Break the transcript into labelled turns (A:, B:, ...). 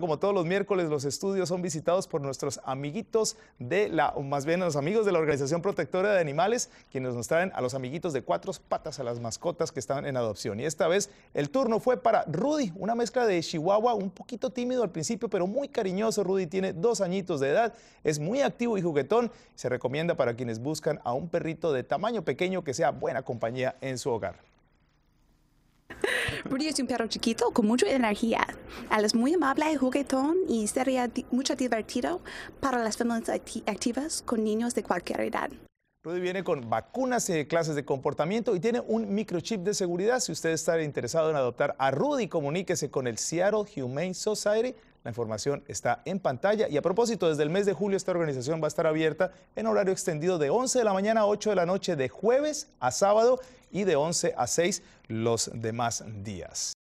A: Como todos los miércoles, los estudios son visitados por nuestros amiguitos de la, o más bien los amigos de la Organización Protectora de Animales, quienes nos traen a los amiguitos de cuatro patas a las mascotas que están en adopción. Y esta vez el turno fue para Rudy, una mezcla de Chihuahua, un poquito tímido al principio, pero muy cariñoso. Rudy tiene dos añitos de edad, es muy activo y juguetón. Se recomienda para quienes buscan a un perrito de tamaño pequeño que sea buena compañía en su hogar.
B: Rudy es un perro chiquito con mucha energía. Él es muy amable, juguetón y sería mucho divertido para las familias activas con niños de cualquier edad.
A: Rudy viene con vacunas, y eh, clases de comportamiento y tiene un microchip de seguridad. Si usted está interesado en adoptar a Rudy, comuníquese con el Seattle Humane Society la información está en pantalla y a propósito, desde el mes de julio esta organización va a estar abierta en horario extendido de 11 de la mañana a 8 de la noche de jueves a sábado y de 11 a 6 los demás días.